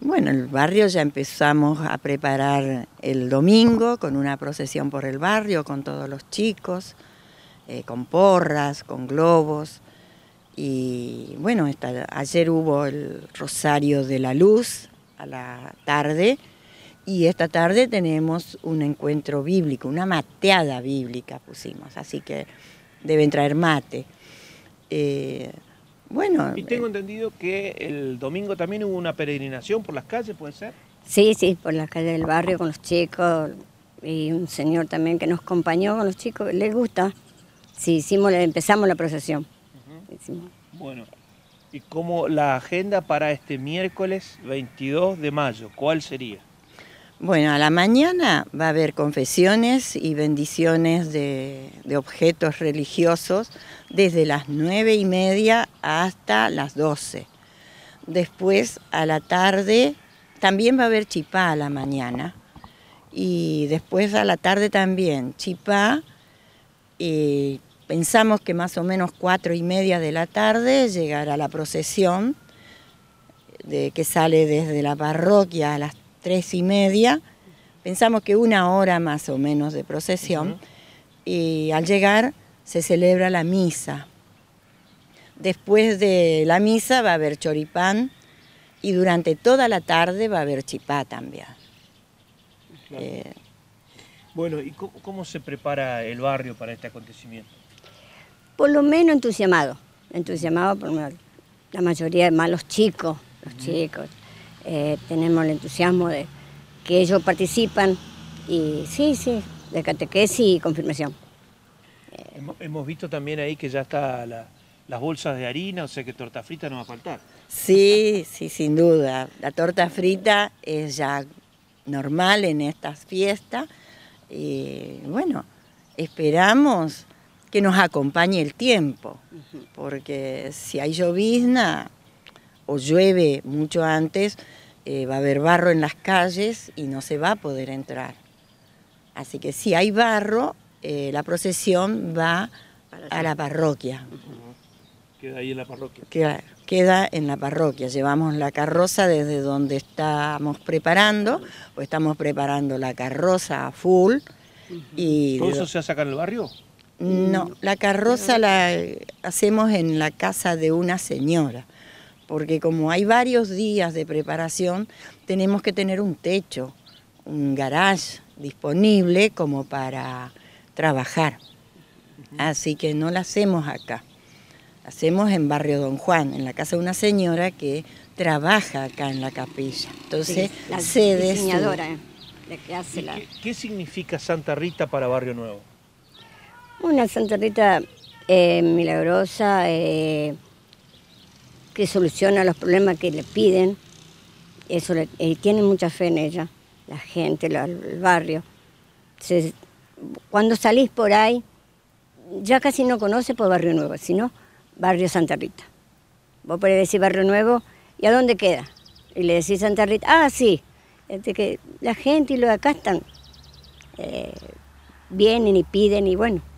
Bueno, el barrio ya empezamos a preparar el domingo con una procesión por el barrio, con todos los chicos, eh, con porras, con globos. Y bueno, ayer hubo el Rosario de la Luz a la tarde y esta tarde tenemos un encuentro bíblico, una mateada bíblica pusimos, así que deben traer mate. Eh, bueno. Y tengo eh, entendido que el domingo también hubo una peregrinación por las calles, ¿puede ser? Sí, sí, por las calles del barrio con los chicos y un señor también que nos acompañó con los chicos, les gusta. Sí, hicimos, empezamos la procesión. Bueno, ¿y como la agenda para este miércoles 22 de mayo? ¿Cuál sería? Bueno, a la mañana va a haber confesiones y bendiciones de, objetos religiosos desde las nueve y media hasta las doce. Después a la tarde también va a haber chipá a la mañana y después a la tarde también chipá pensamos que más o menos cuatro y media de la tarde llegará la procesión de, que sale desde la parroquia a las tres y media, pensamos que una hora más o menos de procesión, y al llegar se celebra la misa. Después de la misa va a haber choripán y durante toda la tarde va a haber chipá también. Eh, bueno, ¿y cómo, se prepara el barrio para este acontecimiento? Por lo menos entusiasmado, entusiasmado por la mayoría más los chicos, los chicos, eh, tenemos el entusiasmo de que ellos participan y sí, sí, de catequesis y confirmación. Eh, hemos visto también ahí que ya está las bolsas de harina, o sea que torta frita no va a faltar. Sí, sí, sin duda. La torta frita es ya normal en estas fiestas. Y bueno, esperamos que nos acompañe el tiempo, porque si hay llovizna o llueve mucho antes, eh, va a haber barro en las calles y no se va a poder entrar. Así que si hay barro, eh, la procesión va a la parroquia. Queda ahí en la parroquia. Queda, en la parroquia. Llevamos la carroza desde donde estamos preparando, o estamos preparando la carroza a full. y ¿Todo eso se hace acá en el barrio? No, la carroza la eh, hacemos en la casa de una señora porque como hay varios días de preparación, tenemos que tener un techo, un garage disponible como para trabajar. Así que no lo hacemos acá. Hacemos en Barrio Don Juan, en la casa de una señora que trabaja acá en la capilla. Entonces, la sede diseñadora, eh, la que hace la... ¿Qué, significa Santa Rita para Barrio Nuevo? Una Santa Rita eh, milagrosa, eh, que soluciona los problemas que le piden. Eso eh, tiene mucha fe en ella, la gente, el barrio. cuando salís por ahí, ya casi no conoce por Barrio Nuevo, sino Barrio Santa Rita. Vos podés decir Barrio Nuevo, ¿y a dónde queda? Y le decís Santa Rita, ah, sí, este, que la gente y los de acá están, eh, vienen y piden y bueno,